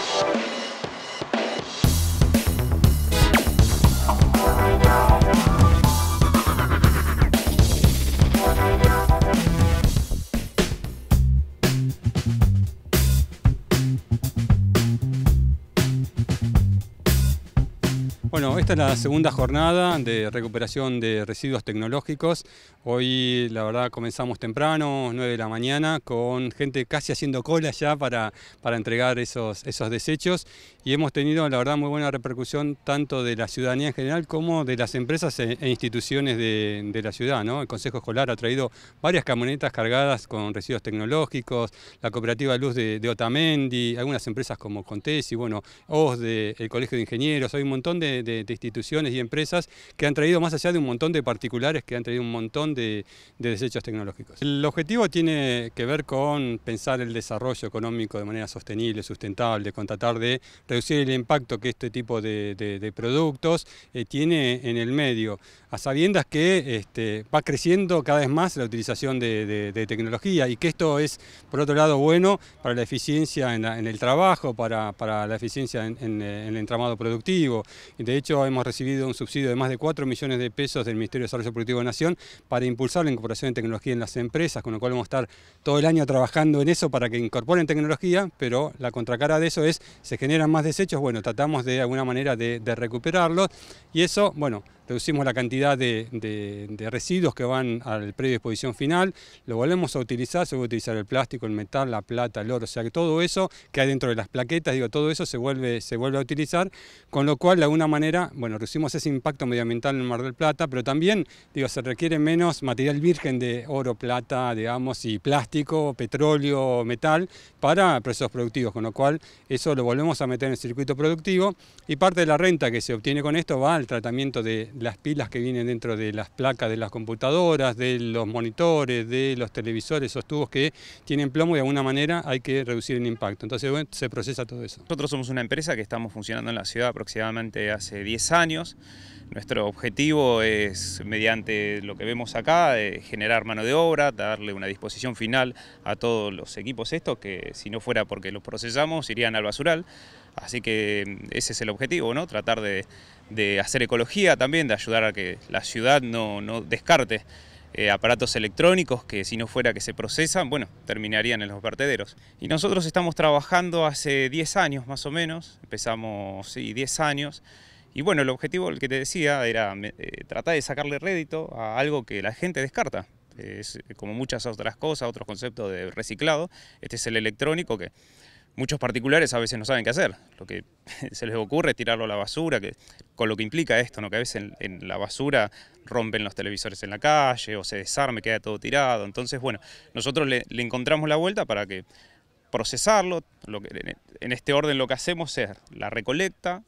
now. Bueno, esta es la segunda jornada de recuperación de residuos tecnológicos. Hoy, la verdad, comenzamos temprano, 9 de la mañana, con gente casi haciendo cola ya para, para entregar esos, esos desechos. Y hemos tenido, la verdad, muy buena repercusión tanto de la ciudadanía en general como de las empresas e, e instituciones de, la ciudad. El Consejo Escolar ha traído varias camionetas cargadas con residuos tecnológicos, la Cooperativa Luz de, Otamendi, algunas empresas como Contesi, bueno, OSDE, el Colegio de Ingenieros, hay un montón de de, instituciones y empresas que han traído más allá de un montón de particulares, que han traído un montón de, desechos tecnológicos. El objetivo tiene que ver con pensar el desarrollo económico de manera sostenible, sustentable, con tratar de reducir el impacto que este tipo de, productos eh, tiene en el medio, a sabiendas que este, va creciendo cada vez más la utilización de, tecnología y que esto es, por otro lado, bueno para la eficiencia en, el trabajo, para, la eficiencia en, eh, el entramado productivo, de hecho, hemos recibido un subsidio de más de 4 millones de pesos del Ministerio de Desarrollo Productivo de Nación para impulsar la incorporación de tecnología en las empresas, con lo cual vamos a estar todo el año trabajando en eso para que incorporen tecnología, pero la contracara de eso es, se generan más desechos, bueno, tratamos de alguna manera de, de recuperarlos y eso, bueno, reducimos la cantidad de, residuos que van al predio de exposición final, lo volvemos a utilizar, se vuelve a utilizar el plástico, el metal, la plata, el oro, o sea que todo eso que hay dentro de las plaquetas, digo, todo eso se vuelve, se vuelve a utilizar, con lo cual de alguna manera, bueno, reducimos ese impacto medioambiental en el Mar del Plata, pero también, digo, se requiere menos material virgen de oro, plata, digamos, y plástico, petróleo, metal, para procesos productivos, con lo cual eso lo volvemos a meter en el circuito productivo y parte de la renta que se obtiene con esto va al tratamiento de las pilas que vienen dentro de las placas de las computadoras, de los monitores, de los televisores, esos tubos que tienen plomo y de alguna manera hay que reducir el impacto. Entonces se procesa todo eso. Nosotros somos una empresa que estamos funcionando en la ciudad aproximadamente hace 10 años. Nuestro objetivo es, mediante lo que vemos acá, eh, generar mano de obra, darle una disposición final a todos los equipos estos, que si no fuera porque los procesamos irían al basural. Así que mm, ese es el objetivo, ¿no? Tratar de, hacer ecología también, de ayudar a que la ciudad no, descarte eh, aparatos electrónicos que si no fuera que se procesan, bueno, terminarían en los vertederos. Y nosotros estamos trabajando hace 10 años más o menos, empezamos, 10 años, y bueno, el objetivo, el que te decía, era eh, tratar de sacarle rédito a algo que la gente descarta. Es eh, como muchas otras cosas, otros conceptos de reciclado. Este es el electrónico que muchos particulares a veces no saben qué hacer. Lo que se les ocurre es tirarlo a la basura, que, con lo que implica esto, ¿no? que a veces en, la basura rompen los televisores en la calle o se desarme, queda todo tirado. Entonces, bueno, nosotros le, encontramos la vuelta para que procesarlo, en este orden lo que hacemos es la recolecta,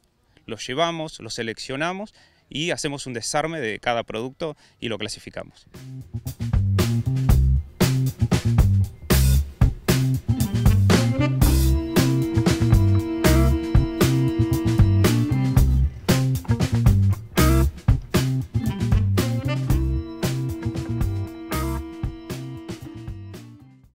los llevamos, los seleccionamos y hacemos un desarme de cada producto y lo clasificamos.